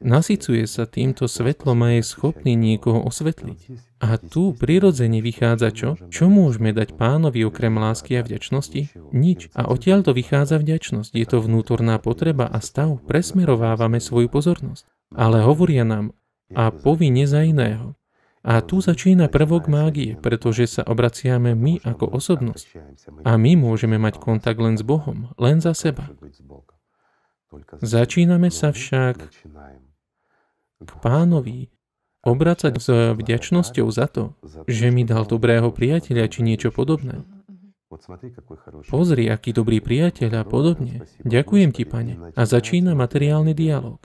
Nasycuje sa týmto svetlom a je schopný niekoho osvetliť. A tu prirodzene vychádza čo? Čo môžeme dať pánovi okrem lásky a vďačnosti? Nič. A odtiaľ to vychádza vďačnosť. Je to vnútorná potreba a stav presmerovávame svoju pozornosť. Ale hovoria nám, a povinne za iného. A tu začína prvok mágie, pretože sa obraciame my ako osobnosť. A my môžeme mať kontakt len s Bohom, len za seba. Začíname sa však k pánovi obracať s vďačnosťou za to, že mi dal dobrého priateľa či niečo podobné. Pozri, aký dobrý priateľ a podobne. Ďakujem ti, pane. A začína materiálny dialog.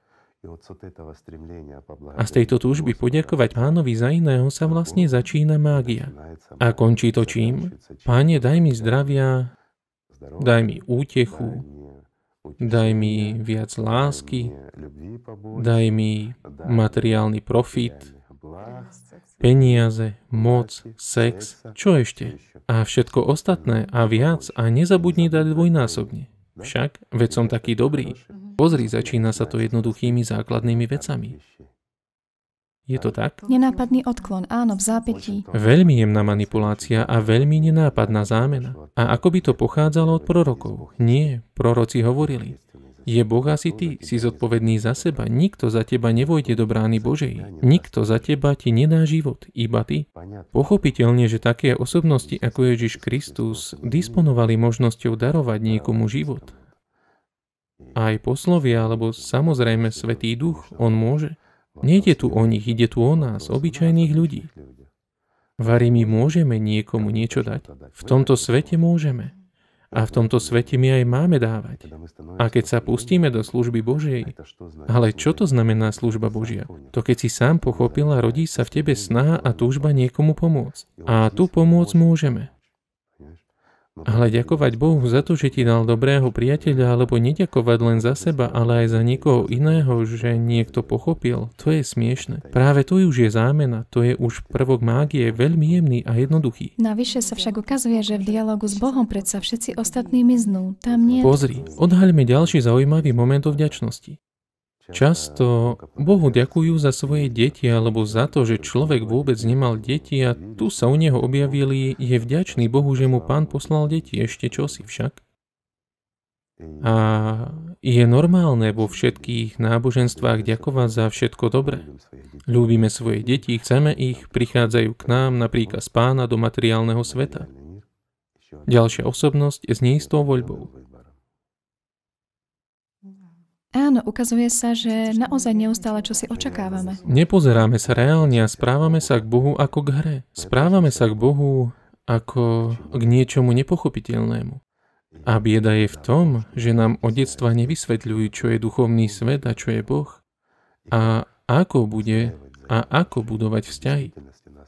A z tejto túžby poďakovať pánovi za iného sa vlastne začína mágia. A končí to čím? Páne, daj mi zdravia, daj mi útechu, daj mi viac lásky, daj mi materiálny profit, peniaze, moc, sex, čo ešte? A všetko ostatné a viac a nezabudni dať dvojnásobne. Však, veď som taký dobrý. Pozri, začína sa to jednoduchými základnými vecami. Je to tak? Nenápadný odklon, áno, v zápetí. Veľmi jemná manipulácia a veľmi nenápadná zámena. A ako by to pochádzalo od prorokov? Nie, proroci hovorili. Je Boh asi ty, si zodpovedný za seba, nikto za teba nevojde do brány Božej, nikto za teba ti nedá život, iba ty. Pochopiteľne, že také osobnosti ako Ježiš Kristus disponovali možnosťou darovať niekomu život, aj poslovia, alebo samozrejme Svetý Duch, on môže. Nejde tu o nich, ide tu o nás, obyčajných ľudí. Vary my môžeme niekomu niečo dať. V tomto svete môžeme. A v tomto svete my aj máme dávať. A keď sa pustíme do služby Božej, ale čo to znamená služba Božia? To keď si sám pochopil a rodí sa v tebe snaha a túžba niekomu pomôcť. A tu pomôcť môžeme. No ale ďakovať Bohu za to, že ti dal dobrého priateľa, alebo neďakovať len za seba, ale aj za niekoho iného, že niekto pochopil, to je smiešne. Práve tu už je zámena, to je už prvok mágie, veľmi jemný a jednoduchý. Navyše sa však ukazuje, že v dialogu s Bohom predsa všetci ostatní miznú, tam nie... Pozri, odhaľme ďalší zaujímavý moment o vďačnosti. Často eh, Bohu ďakujú za svoje deti alebo za to, že človek vôbec nemal deti a tu sa u neho objavili, je vďačný Bohu, že mu pán poslal deti, ešte čosi však. A je normálne vo všetkých náboženstvách ďakovať za všetko dobré. Ľúbime svoje deti, chceme ich, prichádzajú k nám napríklad z pána do materiálneho sveta. Ďalšia osobnosť s neistou voľbou. Áno, ukazuje sa, že naozaj neustále čo si očakávame. Nepozeráme sa reálne a správame sa k Bohu ako k hre. Správame sa k Bohu ako k niečomu nepochopiteľnému. A bieda je v tom, že nám od detstva nevysvetľujú, čo je duchovný svet a čo je Boh. A ako bude a ako budovať vzťahy.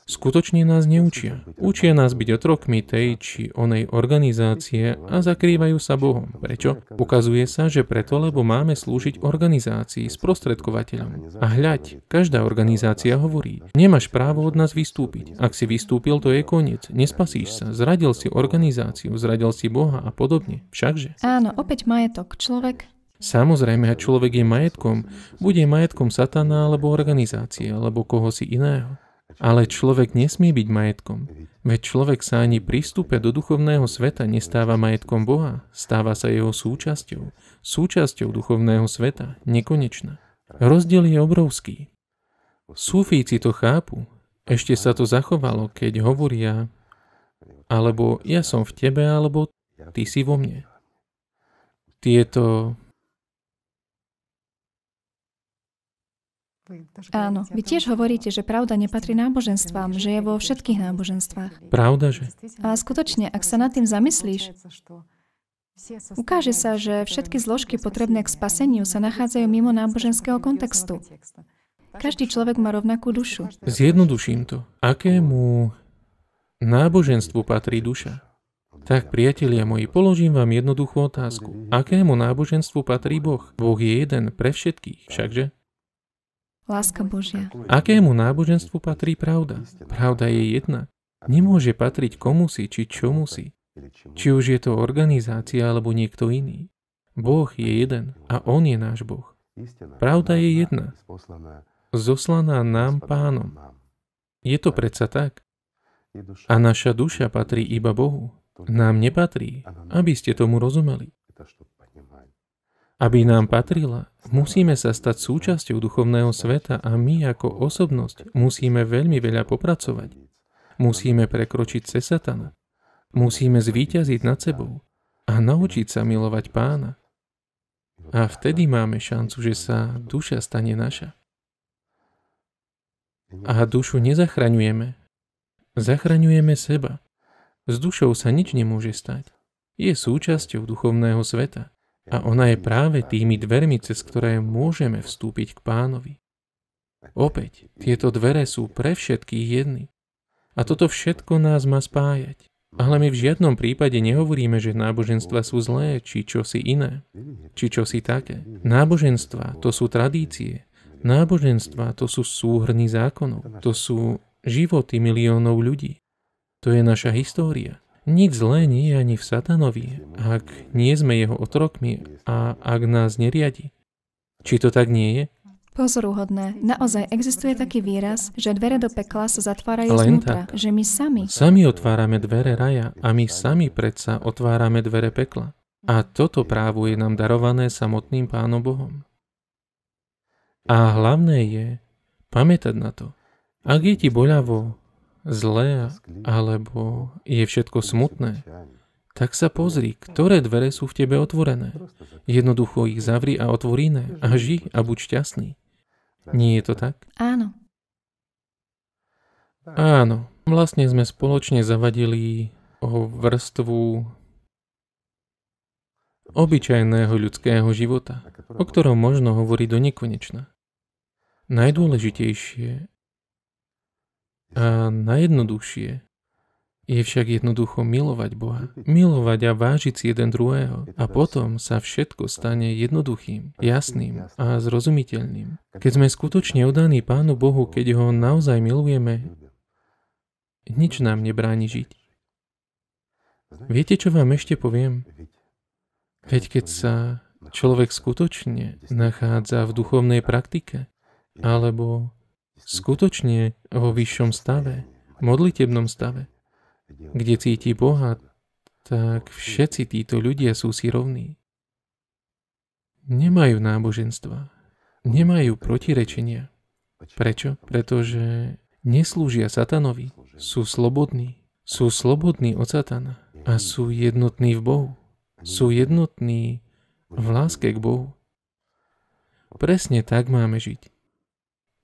Skutočne nás neučia. Učia nás byť otrokmi tej či onej organizácie a zakrývajú sa Bohom. Prečo? Ukazuje sa, že preto, lebo máme slúžiť organizácii, sprostredkovateľom. A hľaď, každá organizácia hovorí, nemáš právo od nás vystúpiť. Ak si vystúpil, to je koniec. Nespasíš sa. Zradil si organizáciu, zradil si Boha a podobne. Všakže? Áno, opäť majetok. Človek Samozrejme, ak človek je majetkom, bude majetkom satana alebo organizácie, alebo koho si iného. Ale človek nesmie byť majetkom. Veď človek sa ani prístupe do duchovného sveta nestáva majetkom Boha, stáva sa jeho súčasťou. Súčasťou duchovného sveta, nekonečná. Rozdiel je obrovský. Súfíci to chápu. Ešte sa to zachovalo, keď hovoria alebo ja som v tebe, alebo ty si vo mne. Tieto Áno, vy tiež hovoríte, že pravda nepatrí náboženstvám, že je vo všetkých náboženstvách. Pravda, že? A skutočne, ak sa nad tým zamyslíš, ukáže sa, že všetky zložky potrebné k spaseniu sa nachádzajú mimo náboženského kontextu. Každý človek má rovnakú dušu. Zjednoduším to. Akému náboženstvu patrí duša? Tak, priatelia moji, položím vám jednoduchú otázku. Akému náboženstvu patrí Boh? Boh je jeden pre všetkých, všakže? Láska Božia. Akému náboženstvu patrí pravda? Pravda je jedna. Nemôže patriť komu si či čomu si. Či už je to organizácia alebo niekto iný. Boh je jeden a On je náš Boh. Pravda je jedna. Zoslaná nám pánom. Je to predsa tak. A naša duša patrí iba Bohu. Nám nepatrí, aby ste tomu rozumeli. Aby nám patrila, musíme sa stať súčasťou duchovného sveta a my ako osobnosť musíme veľmi veľa popracovať. Musíme prekročiť cez satana. Musíme zvíťaziť nad sebou a naučiť sa milovať pána. A vtedy máme šancu, že sa duša stane naša. A dušu nezachraňujeme. Zachraňujeme seba. S dušou sa nič nemôže stať. Je súčasťou duchovného sveta. A ona je práve tými dvermi, cez ktoré môžeme vstúpiť k pánovi. Opäť, tieto dvere sú pre všetkých jedny. A toto všetko nás má spájať. Ale my v žiadnom prípade nehovoríme, že náboženstva sú zlé, či čo si iné, či čo si také. Náboženstva to sú tradície. Náboženstva to sú súhrny zákonov. To sú životy miliónov ľudí. To je naša história. Nič zlé nie je ani v satanovi, ak nie sme jeho otrokmi a ak nás neriadi. Či to tak nie je? Pozorúhodné. Naozaj existuje taký výraz, že dvere do pekla sa zatvárajú Len znútra, tak. že my sami. Sami otvárame dvere raja a my sami predsa otvárame dvere pekla. A toto právo je nám darované samotným Pánom Bohom. A hlavné je pamätať na to. Ak je ti boľavo, zlé alebo je všetko smutné, tak sa pozri, ktoré dvere sú v tebe otvorené. Jednoducho ich zavri a otvorí ne a ži a buď šťastný. Nie je to tak? Áno. Áno. Vlastne sme spoločne zavadili o vrstvu obyčajného ľudského života, o ktorom možno hovoriť do nekonečna. Najdôležitejšie a najjednoduchšie je však jednoducho milovať Boha. Milovať a vážiť si jeden druhého. A potom sa všetko stane jednoduchým, jasným a zrozumiteľným. Keď sme skutočne odaní Pánu Bohu, keď ho naozaj milujeme, nič nám nebráni žiť. Viete, čo vám ešte poviem? Veď keď sa človek skutočne nachádza v duchovnej praktike, alebo skutočne vo vyššom stave, modlitebnom stave, kde cíti Boha, tak všetci títo ľudia sú si rovní. Nemajú náboženstva, nemajú protirečenia. Prečo? Pretože neslúžia satanovi, sú slobodní, sú slobodní od satana a sú jednotní v Bohu. Sú jednotní v láske k Bohu. Presne tak máme žiť.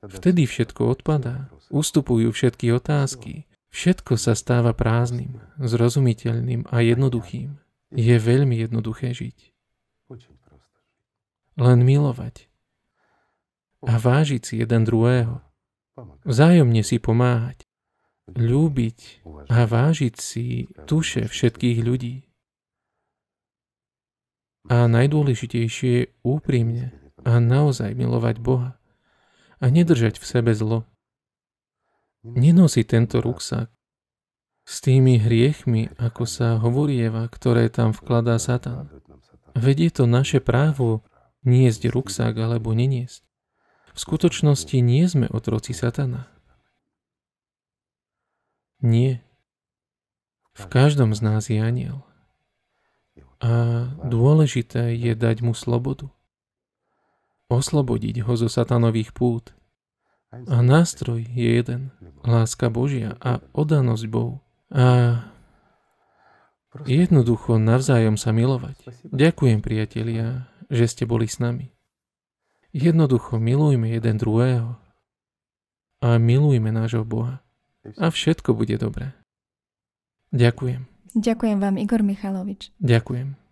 Vtedy všetko odpadá, ustupujú všetky otázky, všetko sa stáva prázdnym, zrozumiteľným a jednoduchým. Je veľmi jednoduché žiť. Len milovať a vážiť si jeden druhého. Vzájomne si pomáhať, ľúbiť a vážiť si tuše všetkých ľudí. A najdôležitejšie je úprimne a naozaj milovať Boha a nedržať v sebe zlo. Nenosi tento ruksak s tými hriechmi, ako sa hovorieva, ktoré tam vkladá Satan. Veď je to naše právo niesť ruksak alebo neniesť. V skutočnosti nie sme otroci Satana. Nie. V každom z nás je aniel. A dôležité je dať mu slobodu oslobodiť ho zo satanových pút. A nástroj je jeden. Láska Božia a odanosť Bohu. A jednoducho navzájom sa milovať. Ďakujem, priatelia, že ste boli s nami. Jednoducho milujme jeden druhého a milujme nášho Boha. A všetko bude dobré. Ďakujem. Ďakujem vám, Igor Michalovič. Ďakujem.